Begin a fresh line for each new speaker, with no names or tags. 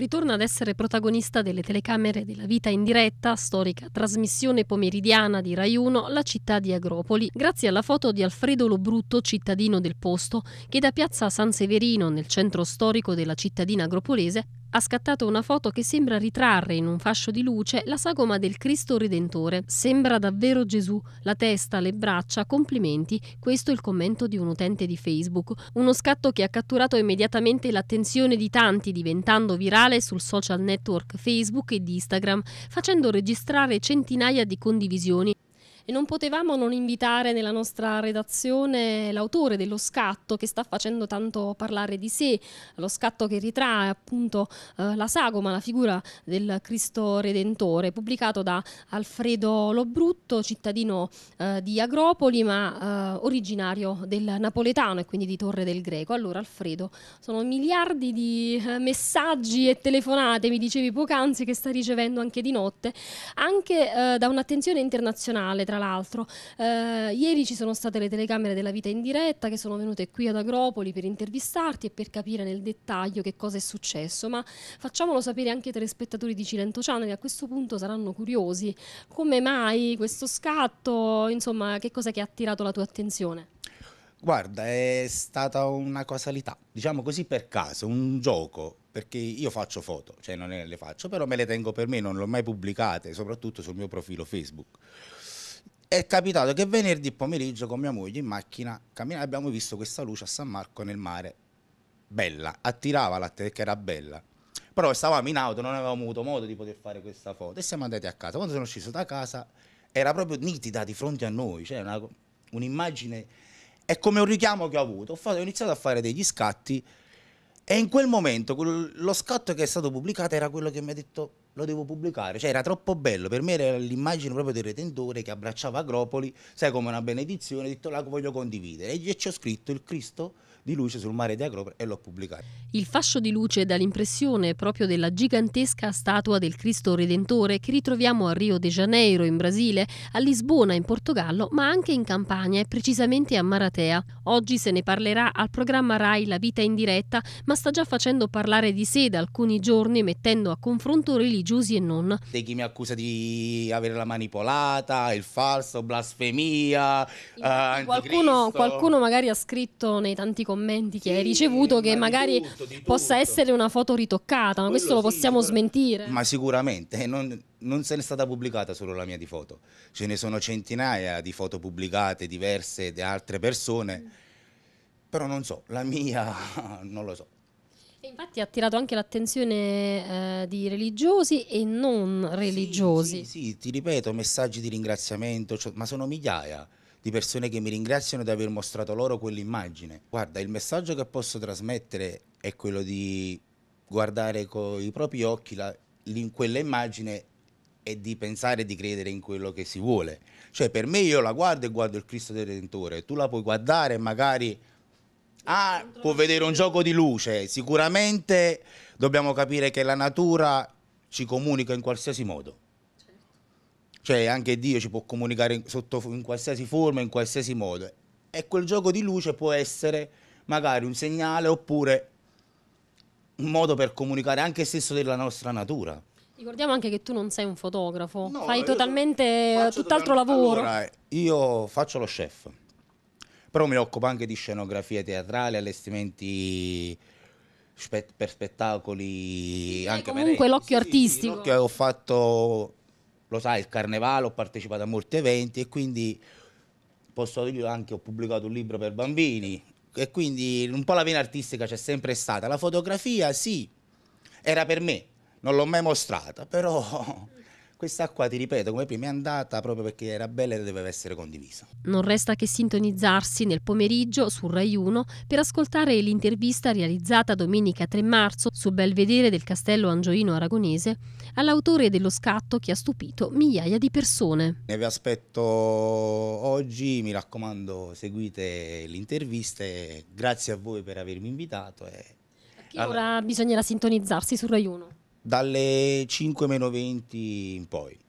ritorna ad essere protagonista delle telecamere della vita in diretta, storica trasmissione pomeridiana di Rai 1, la città di Agropoli, grazie alla foto di Alfredo Lobrutto, cittadino del posto, che da piazza San Severino, nel centro storico della cittadina agropolese, ha scattato una foto che sembra ritrarre in un fascio di luce la sagoma del Cristo Redentore. Sembra davvero Gesù, la testa, le braccia, complimenti. Questo è il commento di un utente di Facebook. Uno scatto che ha catturato immediatamente l'attenzione di tanti, diventando virale sul social network Facebook e Instagram, facendo registrare centinaia di condivisioni e non potevamo non invitare nella nostra redazione l'autore dello scatto che sta facendo tanto parlare di sé, lo scatto che ritrae appunto eh, la sagoma, la figura del Cristo Redentore, pubblicato da Alfredo Lobrutto, cittadino eh, di Agropoli ma eh, originario del napoletano e quindi di Torre del Greco. Allora Alfredo, sono miliardi di eh, messaggi e telefonate, mi dicevi poc'anzi, che sta ricevendo anche di notte, anche eh, da un'attenzione internazionale tra l'altro. Eh, ieri ci sono state le telecamere della vita in diretta che sono venute qui ad Agropoli per intervistarti e per capire nel dettaglio che cosa è successo, ma facciamolo sapere anche ai telespettatori di Cilento Channel che a questo punto saranno curiosi. Come mai questo scatto, insomma, che cosa che ha attirato la tua attenzione?
Guarda, è stata una casualità, diciamo così per caso, un gioco, perché io faccio foto, cioè non le faccio, però me le tengo per me, non le ho mai pubblicate, soprattutto sul mio profilo Facebook è capitato che venerdì pomeriggio con mia moglie in macchina camminare abbiamo visto questa luce a San Marco nel mare. Bella, attirava la che era bella. Però stavamo in auto, non avevamo avuto modo di poter fare questa foto e siamo andati a casa. Quando sono uscito da casa era proprio nitida di fronte a noi, cioè una, un'immagine, è come un richiamo che ho avuto. Ho, fatto, ho iniziato a fare degli scatti e in quel momento quello, lo scatto che è stato pubblicato era quello che mi ha detto lo devo pubblicare. Cioè era troppo bello, per me era l'immagine proprio del retentore che abbracciava Agropoli, sai come una benedizione, ho detto la voglio condividere. E ci ho scritto il Cristo di luce sul mare di Acropoli e l'ho pubblicato.
Il fascio di luce dà l'impressione proprio della gigantesca statua del Cristo Redentore che ritroviamo a Rio de Janeiro in Brasile, a Lisbona in Portogallo, ma anche in Campania e precisamente a Maratea. Oggi se ne parlerà al programma RAI La vita in diretta, ma sta già facendo parlare di sé da alcuni giorni mettendo a confronto religiosi e non.
De chi mi accusa di averla manipolata, il falso, blasfemia, eh, qualcuno, qualcuno
magari ha scritto nei tanti commenti che sì, hai ricevuto che ma magari tutto, tutto. possa essere una foto ritoccata, ma Quello questo lo possiamo sì, smentire.
Ma sicuramente, eh, non, non se è stata pubblicata solo la mia di foto, ce ne sono centinaia di foto pubblicate diverse da altre persone, mm. però non so, la mia non lo so.
infatti ha attirato anche l'attenzione eh, di religiosi e non religiosi. Sì,
sì, sì, ti ripeto, messaggi di ringraziamento, cioè, ma sono migliaia di persone che mi ringraziano di aver mostrato loro quell'immagine. Guarda, il messaggio che posso trasmettere è quello di guardare con i propri occhi la, in quella immagine e di pensare e di credere in quello che si vuole. Cioè, per me io la guardo e guardo il Cristo del Redentore, tu la puoi guardare e magari ah, può vedere un gioco di luce. Sicuramente dobbiamo capire che la natura ci comunica in qualsiasi modo. Cioè anche Dio ci può comunicare in, sotto, in qualsiasi forma, in qualsiasi modo. E quel gioco di luce può essere magari un segnale oppure un modo per comunicare anche stesso della nostra natura.
Ricordiamo anche che tu non sei un fotografo, no, fai totalmente tutt'altro lavoro. Allora,
io faccio lo chef, però mi occupo anche di scenografia teatrale, allestimenti spe- per spettacoli. Sì, anche comunque l'occhio sì, artististico. Sì, l'occhio, ho fatto lo sai, il carnevale, ho partecipato a molti eventi e quindi posso dire anche ho pubblicato un libro per bambini e quindi un po' la vena artistica c'è sempre stata. La fotografia sì, era per me, non l'ho mai mostrata, però questa qua, ti ripeto, come prima è andata proprio perché era bella e doveva essere condivisa.
Non resta che sintonizzarsi nel pomeriggio su Rai 1 per ascoltare l'intervista realizzata domenica 3 marzo sul belvedere del castello angioino aragonese all'autore dello scatto che ha stupito migliaia di persone.
Ne vi aspetto oggi, mi raccomando, seguite l'intervista e grazie a voi per avermi invitato. E... A che ora
bisognerà sintonizzarsi su Rai 1?
dalle 5 meno 20 in poi.